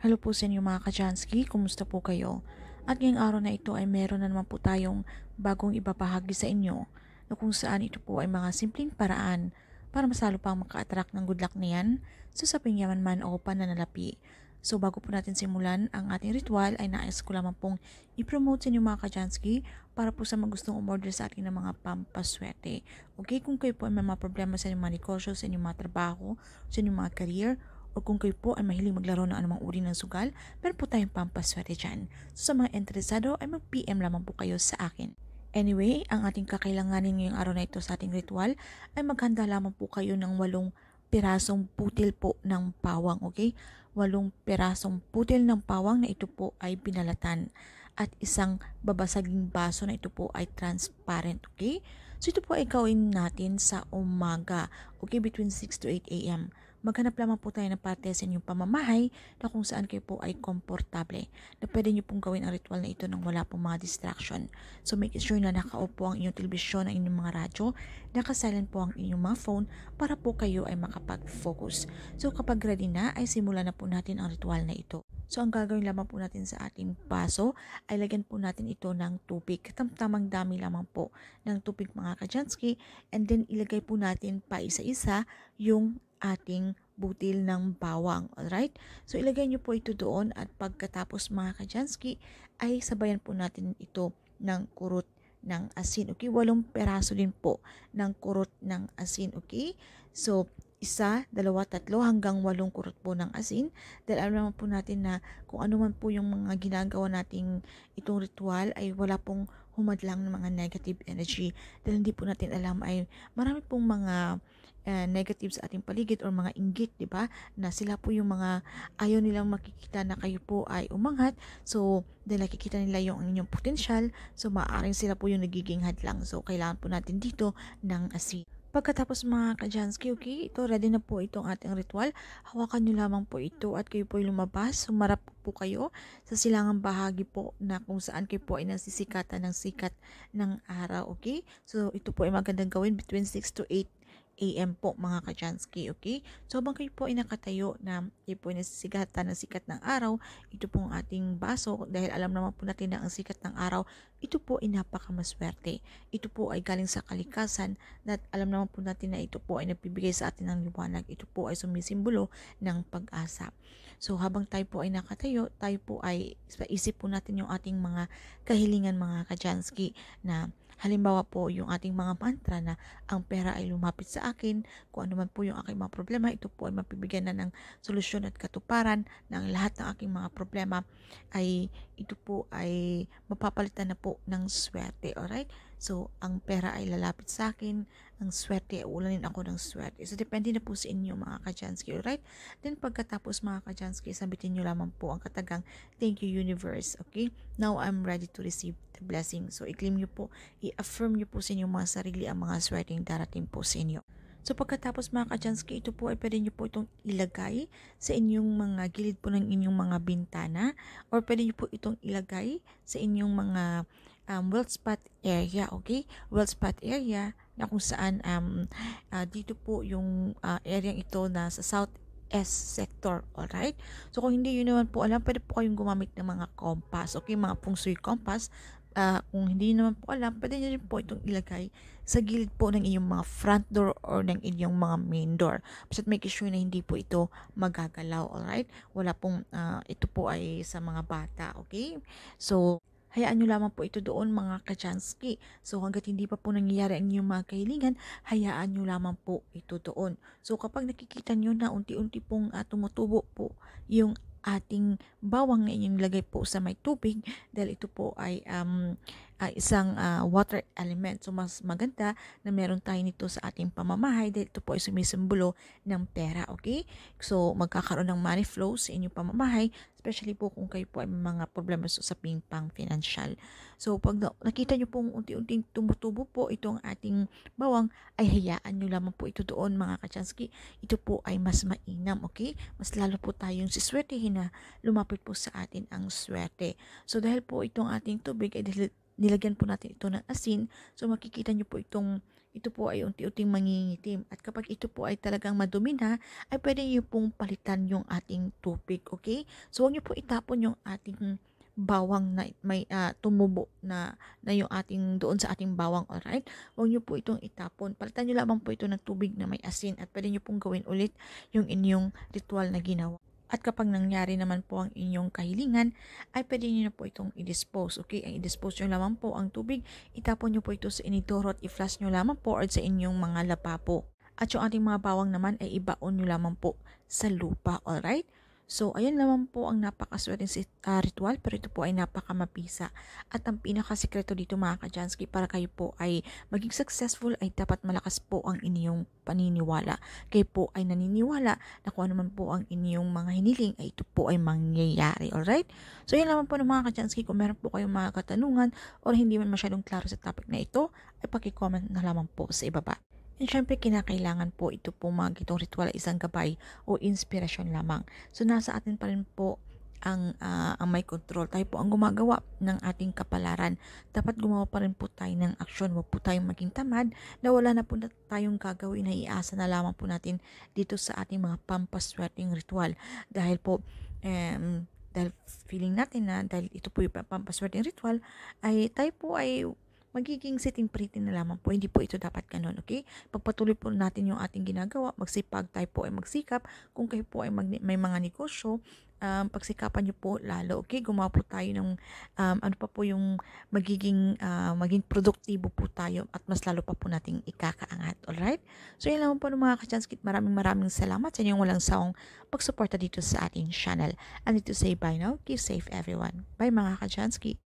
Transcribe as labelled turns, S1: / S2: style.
S1: Hello po sa inyo mga Kajansky, kumusta po kayo? At ngayong araw na ito ay meron na naman po tayong bagong ibabahagi sa inyo na kung saan ito po ay mga simpleng paraan para masalo pang maka-attract ng good luck na yan sa so saping yaman man o pananalapi. So bago po natin simulan ang ating ritual ay nais ko lamang pong i-promote sa inyo mga Kajansky para po sa magustong umorder sa akin ng mga pampaswerte. Okay, kung kayo po ay may mga problema sa inyong mga negosyo, sa inyong mga trabaho, sa inyong mga career, o kung kayo po ay mahiling maglaro ng anumang uri ng sugal, meron po tayong pampaswerte dyan. So sa mga interesado ay mag-PM lamang po kayo sa akin. Anyway, ang ating kakailanganin ngayong araw na ito sa ating ritual ay maghanda lamang po kayo ng walong pirasong putil po ng pawang, okay? Walong pirasong putil ng pawang na ito po ay binalatan at isang babasaging baso na ito po ay transparent, okay? So ito po ay gawin natin sa umaga, okay? Between 6 to 8 a.m maghanap lamang po tayo ng parte sa inyong pamamahay na kung saan kayo po ay komportable na pwede nyo pong gawin ang ritual na ito nang wala pong mga distraction. So make sure na nakaupo ang inyong telebisyon, ang inyong mga radyo, nakasilent po ang inyong mga phone para po kayo ay makapag-focus. So kapag ready na ay simulan na po natin ang ritual na ito. So, ang gagawin lamang po natin sa ating baso ay lagyan po natin ito ng tubig. Katamtamang dami lamang po ng tubig mga kajansky. And then, ilagay po natin pa isa-isa yung ating butil ng bawang, alright? So, ilagay nyo po ito doon at pagkatapos mga kajansky, ay sabayan po natin ito ng kurot ng asin, okay? Walong peraso din po ng kurot ng asin, okay? So, isa, dalawa, tatlo hanggang walong kurot po ng asin. Dahil alam naman po natin na kung ano man po yung mga ginagawa nating itong ritual ay wala pong humadlang ng mga negative energy. Dahil hindi po natin alam ay marami pong mga uh, eh, negative sa ating paligid or mga inggit, di ba? Na sila po yung mga ayaw nilang makikita na kayo po ay umangat. So, dahil nakikita nila yung inyong potential, so maaaring sila po yung nagiging hadlang. So, kailangan po natin dito ng asin. Pagkatapos mga kajansky, okay, ito ready na po itong ating ritual. Hawakan nyo lamang po ito at kayo po ay lumabas. Sumarap po kayo sa silangang bahagi po na kung saan kayo po ay nasisikatan ng sikat ng araw, okay? So ito po ay magandang gawin between 6 to 8 a.m. po mga kajansky, okay? So habang kayo po ay nakatayo na ipo na ay ng sikat ng araw, ito po ang ating baso dahil alam naman po natin na ang sikat ng araw, ito po ay napakamaswerte. Ito po ay galing sa kalikasan at alam naman po natin na ito po ay nagbibigay sa atin ng liwanag. Ito po ay sumisimbolo ng pag-asa. So habang tayo po ay nakatayo, tayo po ay isip po natin yung ating mga kahilingan mga kajansky na halimbawa po yung ating mga mantra na ang pera ay lumapit sa akin kung ano man po yung aking mga problema. Ito po ay mapibigyan na ng solusyon at katuparan ng lahat ng aking mga problema ay ito po ay mapapalitan na po ng swerte. Alright? So, ang pera ay lalapit sa akin. Ang swerte, ulanin ako ng swerte. So, depende na po sa inyo mga kajansky. Alright? Then, pagkatapos mga kajansky, sabitin nyo lamang po ang katagang Thank you universe. Okay? Now, I'm ready to receive the blessing. So, i-claim nyo po, i-affirm nyo po sa inyo mga sarili ang mga swerteng darating po sa inyo. So pagkatapos mga ka-chance ito po ay pwede nyo po itong ilagay sa inyong mga gilid po ng inyong mga bintana or pwede nyo po itong ilagay sa inyong mga um, wild spot area, okay? Wild spot area na kung saan um, uh, dito po yung uh, area ito na sa south S sector, alright? So, kung hindi yun naman po alam, pwede po kayong gumamit ng mga compass, okay? Mga feng shui compass uh, kung hindi naman po alam, pwede nyo rin po itong ilagay sa gilid po ng inyong mga front door or ng inyong mga main door. Basta make sure na hindi po ito magagalaw, alright? Wala pong, uh, ito po ay sa mga bata, okay? So, hayaan nyo lamang po ito doon mga kachansky. So hanggat hindi pa po nangyayari ang inyong mga kahilingan, hayaan nyo lamang po ito doon. So kapag nakikita nyo na unti-unti pong uh, tumutubo po yung ating bawang na inyong lagay po sa may tubig dahil ito po ay um, uh, isang uh, water element. So, mas maganda na meron tayo nito sa ating pamamahay dahil ito po ay sumisimbolo ng pera, okay? So, magkakaroon ng money flow sa inyong pamamahay, especially po kung kayo po ay mga problema sa usaping financial. So, pag nakita nyo pong unti-unting tumutubo po itong ating bawang, ay hayaan nyo lamang po ito doon mga kachansky. Ito po ay mas mainam, okay? Mas lalo po tayong siswertehin na lumapit po sa atin ang swerte. So, dahil po itong ating tubig ay nilagyan po natin ito ng asin. So makikita nyo po itong ito po ay unti-unting mangingitim. At kapag ito po ay talagang madumi na, ay pwede nyo pong palitan yung ating tubig, okay? So, huwag nyo po itapon yung ating bawang na may uh, tumubo na na yung ating doon sa ating bawang alright huwag niyo po itong itapon palitan niyo lamang po ito ng tubig na may asin at pwede niyo pong gawin ulit yung inyong ritual na ginawa at kapag nangyari naman po ang inyong kahilingan, ay pwede niyo na po itong i-dispose. Okay, ang i-dispose nyo lamang po ang tubig, itapon nyo po ito sa inidoro at i-flush nyo lamang po or sa inyong mga lapa po. At yung ating mga bawang naman ay ibaon nyo lamang po sa lupa, alright? So, ayan naman po ang napakaswerte uh, ritual pero ito po ay napakamapisa. At ang pinakasikreto dito mga kajansky para kayo po ay maging successful ay dapat malakas po ang inyong paniniwala. Kayo po ay naniniwala na kung ano man po ang inyong mga hiniling ay ito po ay mangyayari. Alright? So, ayan naman po ng mga kajansky. Kung meron po kayong mga katanungan or hindi man masyadong klaro sa topic na ito, ay pakicomment na lamang po sa ibaba. And syempre kinakailangan po ito po mga gitong ritual isang gabay o inspirasyon lamang. So nasa atin pa rin po ang, uh, ang may control. Tayo po ang gumagawa ng ating kapalaran. Dapat gumawa pa rin po tayo ng aksyon. Huwag po tayong maging tamad na wala na po na tayong gagawin na iasa na lamang po natin dito sa ating mga pampaswerteng ritual. Dahil po, um, dahil feeling natin na dahil ito po yung pampaswerteng ritual, ay tayo po ay magiging sit pretty na lamang po. Hindi po ito dapat ganun, okay? Pagpatuloy po natin yung ating ginagawa, magsipag tayo po ay magsikap. Kung kayo po ay may mga negosyo, um, pagsikapan nyo po lalo, okay? Gumawa po tayo ng um, ano pa po yung magiging, uh, maging produktibo po tayo at mas lalo pa po nating ikakaangat, alright? So, yun lamang po ng mga kachanskit. Maraming maraming salamat sa inyong walang saong pagsuporta dito sa ating channel. And to say bye now. Keep safe everyone. Bye mga kachanskit.